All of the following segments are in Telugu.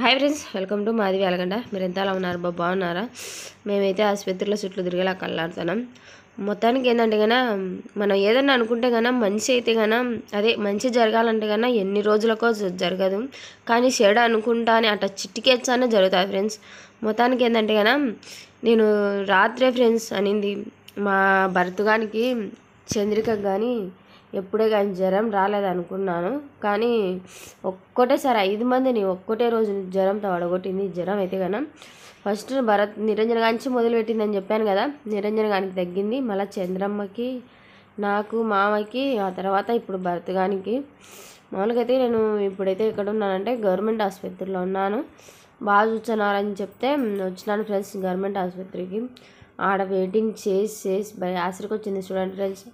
హాయ్ ఫ్రెండ్స్ వెల్కమ్ టు మాది వెలగండ మీరు ఎంత అలా ఉన్నారు బాబు బాగున్నారా మేమైతే ఆసుపత్రిలో చుట్టూ తిరిగేలా కళ్ళాడుతున్నాం మొత్తానికి ఏంటంటే కన్నా మనం ఏదన్నా అనుకుంటే కన్నా మంచి అయితే కన్నా అదే మంచి జరగాలంటే కన్నా ఎన్ని రోజులకో జరగదు కానీ చెడు అనుకుంటా అని అట్లా చిట్టికేచ్చానే జరుగుతాయి ఫ్రెండ్స్ మొత్తానికి ఏంటంటే కన్నా నేను రాత్రే ఫ్రెండ్స్ అనింది మా భర్తగానికి చంద్రిక కానీ ఎప్పుడే కానీ జ్వరం రాలేదనుకున్నాను కానీ ఒక్కటేసారి ఐదు మందిని ఒక్కటే రోజు జ్వరంతో అడగొట్టింది జ్వరం అయితే గనం ఫస్ట్ భరత్ నిరంజన గాంచి మొదలుపెట్టిందని చెప్పాను కదా నిరంజన గారికి తగ్గింది మళ్ళీ చంద్రమ్మకి నాకు మామకి ఆ తర్వాత ఇప్పుడు భరత్ గారికి మామూలుగా అయితే నేను ఇప్పుడైతే ఇక్కడ ఉన్నానంటే గవర్నమెంట్ ఆసుపత్రిలో ఉన్నాను బాగా చూస్తున్నారని చెప్తే వచ్చినాను ఫ్రెండ్స్ గవర్నమెంట్ ఆసుపత్రికి ఆడ వెయిటింగ్ చేసి చేసి ఆసరికి వచ్చింది స్టూడెంట్ ఫ్రెండ్స్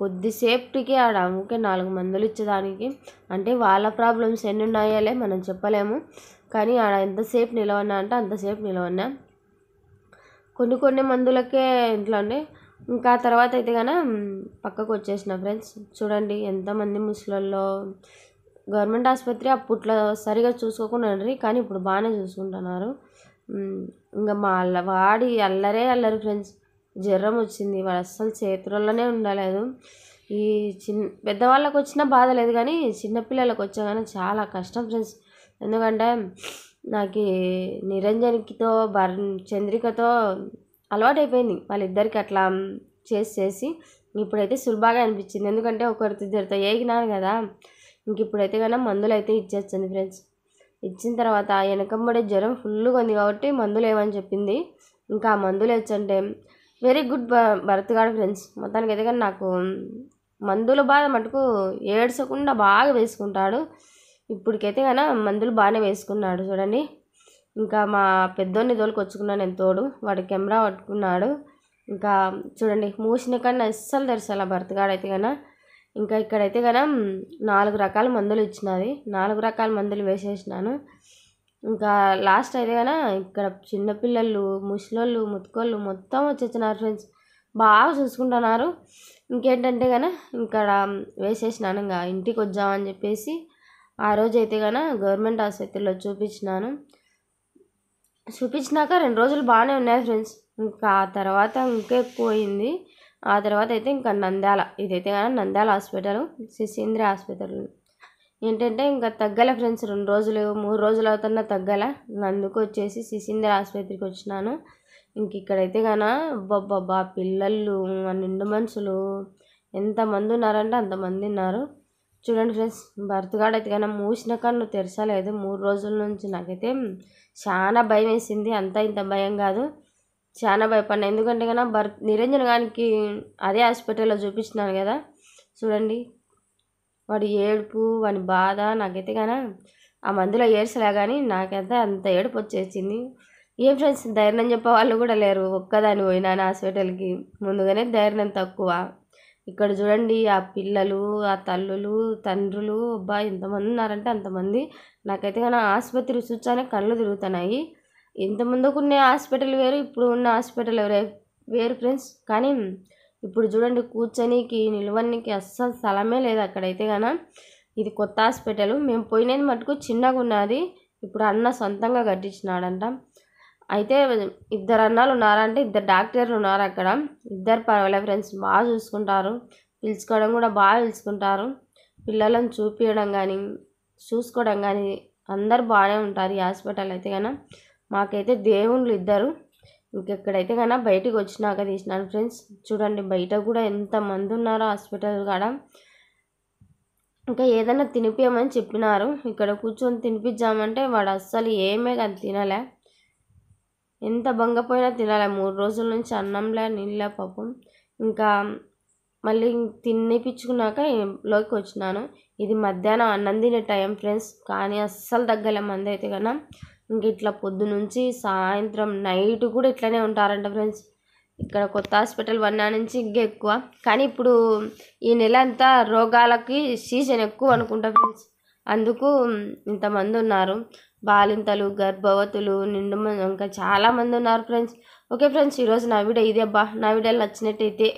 కొద్దిసేపుకి ఆడ అమ్ముకే నాలుగు మందులు ఇచ్చేదానికి అంటే వాళ్ళ ప్రాబ్లమ్స్ ఎన్ని ఉన్నాయోలే మనం చెప్పలేము కానీ ఆడ ఎంతసేపు నిలవన్నా అంటే అంతసేపు నిలవన్నా కొన్ని కొన్ని మందులకే ఇంట్లో ఉండే ఇంకా తర్వాత అయితే కానీ పక్కకు వచ్చేసిన ఫ్రెండ్స్ చూడండి ఎంతమంది ముసలిలో గవర్నమెంట్ ఆసుపత్రి అప్పట్లో సరిగా చూసుకోకుండా ఉండ్రి కానీ ఇప్పుడు బాగానే చూసుకుంటున్నారు ఇంకా మా వాడి అల్లరే అల్లరి ఫ్రెండ్స్ జ్వరం వచ్చింది వాడు అస్సలు చేతులలోనే ఉండలేదు ఈ చిన్న పెద్దవాళ్ళకు వచ్చినా బాధ లేదు కానీ చిన్నపిల్లలకు వచ్చా కానీ చాలా కష్టం ఫ్రెండ్స్ ఎందుకంటే నాకు నిరంజన్కితో భర్ చంద్రికతో అలవాటైపోయింది వాళ్ళిద్దరికి అట్లా చేసి చేసి ఇప్పుడైతే సులభాగా అనిపించింది ఎందుకంటే ఒకరితో ఇద్దరితో ఏగినాను కదా ఇంక ఇప్పుడైతే కన్నా మందులు అయితే ఇచ్చేస్తుంది ఫ్రెండ్స్ ఇచ్చిన తర్వాత వెనకంబడే జ్వరం ఫుల్గా ఉంది కాబట్టి మందులు ఏమని చెప్పింది ఇంకా ఆ మందులు ఇచ్చంటే వెరీ గుడ్ భరత్ గారు ఫ్రెండ్స్ మొత్తానికి అయితే కానీ నాకు మందుల బాధ మటుకు ఏడ్చకుండా బాగా వేసుకుంటాడు ఇప్పటికైతే కానీ మందులు బాగానే వేసుకున్నాడు చూడండి ఇంకా మా పెద్దోడిని వచ్చుకున్నాను నేను తోడు వాడు కెమెరా పట్టుకున్నాడు ఇంకా చూడండి మూసిన కన్నా అస్సలు తెరచాల భర్తగాడైతే కన్నా ఇంకా ఇక్కడైతే కన్నా నాలుగు రకాల మందులు ఇచ్చినది నాలుగు రకాల మందులు వేసేసినాను ఇంకా లాస్ట్ అయితే కదా ఇక్కడ చిన్నపిల్లలు ముసలోళ్ళు ముతకోళ్ళు మొత్తం వచ్చేస్తున్నారు ఫ్రెండ్స్ బాగా చూసుకుంటున్నారు ఇంకేంటంటే కదా ఇక్కడ వేసేసినాను ఇంకా ఇంటికి వద్దామని చెప్పేసి ఆ రోజు అయితే కదా గవర్నమెంట్ ఆసుపత్రిలో చూపించినాను చూపించినాక రెండు రోజులు బాగానే ఉన్నాయి ఫ్రెండ్స్ ఇంకా ఆ తర్వాత ఇంకా ఎక్కువ ఆ తర్వాత అయితే ఇంకా నంద్యాల ఇదైతే కానీ నంద్యాల హాస్పిటల్ శిశీంద్ర హాస్పిటల్ ఏంటంటే ఇంకా తగ్గల ఫ్రెండ్స్ రెండు రోజులు మూడు రోజులు అవుతున్నా తగ్గల అందుకు వచ్చేసి సిసిందర్ ఆసుపత్రికి వచ్చినాను ఇంక ఇక్కడైతే గాన బాబా పిల్లలు నిండు మనుషులు ఎంతమంది ఉన్నారంటే అంతమంది ఉన్నారు చూడండి ఫ్రెండ్స్ భర్తగాడైతే కానీ మూసిన కన్ను తెరచలేదు మూడు రోజుల నుంచి నాకైతే చాలా భయం వేసింది అంత ఇంత భయం కాదు చాలా భయపడినా ఎందుకంటే కన్నా భర్త నిరంజన్ గారికి అదే హాస్పిటల్లో చూపించినాను కదా చూడండి వాడి ఏడుపు వాని బాధ నాకైతే కానీ ఆ మందులో ఏడ్చలే కానీ నాకైతే అంత ఏడుపు వచ్చేసింది ఏం ఫ్రెండ్స్ ధైర్యం చెప్పే వాళ్ళు కూడా లేరు ఒక్కదాని పోయినా హాస్పిటల్కి ముందుగానే ధైర్యం తక్కువ ఇక్కడ చూడండి ఆ పిల్లలు ఆ తల్లులు తండ్రులు అబ్బా ఎంతమంది ఉన్నారంటే అంతమంది నాకైతే కానీ ఆసుపత్రి చూచానే కళ్ళు తిరుగుతున్నాయి ఇంత ముందుకున్న హాస్పిటల్ వేరు ఇప్పుడు ఉన్న హాస్పిటల్ వేరు ఫ్రెండ్స్ కానీ ఇప్పుడు చూడండి కూర్చొనికి నిలవడానికి అస్సలు స్థలమే లేదు అక్కడైతే కానీ ఇది కొత్త హాస్పిటల్ మేము పోయినది మటుకు చిన్నగా ఉన్నది ఇప్పుడు అన్న సొంతంగా కట్టించినాడంట అయితే ఇద్దరు అన్నాలు ఉన్నారంటే ఇద్దరు డాక్టర్లు ఉన్నారు అక్కడ ఇద్దరు పర్వాలే ఫ్రెండ్స్ బాగా చూసుకుంటారు పిలుచుకోవడం కూడా బాగా పిలుచుకుంటారు పిల్లలను చూపించడం కానీ చూసుకోవడం కానీ అందరు బాగానే ఉంటారు ఈ హాస్పిటల్ అయితే కానీ మాకైతే దేవుళ్ళు ఇద్దరు ఇంకెక్కడైతే కన్నా బయటకు వచ్చినాక తీసినాను ఫ్రెండ్స్ చూడండి బయట కూడా ఎంతమంది ఉన్నారో హాస్పిటల్ కాడ ఇంకా ఏదైనా తినిపించమని చెప్పినారు ఇక్కడ కూర్చొని తినిపించామంటే వాడు అస్సలు ఏమే కానీ తినలే ఎంత బంగపోయినా తినాలి మూడు రోజుల నుంచి అన్నంలే నీళ్ళ పాపం ఇంకా మళ్ళీ తినిపించుకున్నాక లోకి వచ్చినాను ఇది మధ్యాహ్నం అన్నం తినే టైం ఫ్రెండ్స్ కానీ అస్సలు తగ్గలే మంది అయితే కన్నా ఇంక ఇట్లా పొద్దునుంచి సాయంత్రం నైట్ కూడా ఇట్లనే ఉంటారంట ఫ్రెండ్స్ ఇక్కడ కొత్త హాస్పిటల్ వన్నా నుంచి ఇంకా ఎక్కువ కానీ ఇప్పుడు ఈ నెల అంతా రోగాలకి సీజన్ ఎక్కువ అనుకుంటా ఫ్రెండ్స్ అందుకు ఇంతమంది ఉన్నారు బాలింతలు గర్భవతులు నిండు ఇంకా చాలామంది ఉన్నారు ఫ్రెండ్స్ ఓకే ఫ్రెండ్స్ ఈరోజు నా వీడియో ఇదే అబ్బా నా వీడియోలు నచ్చినట్టయితే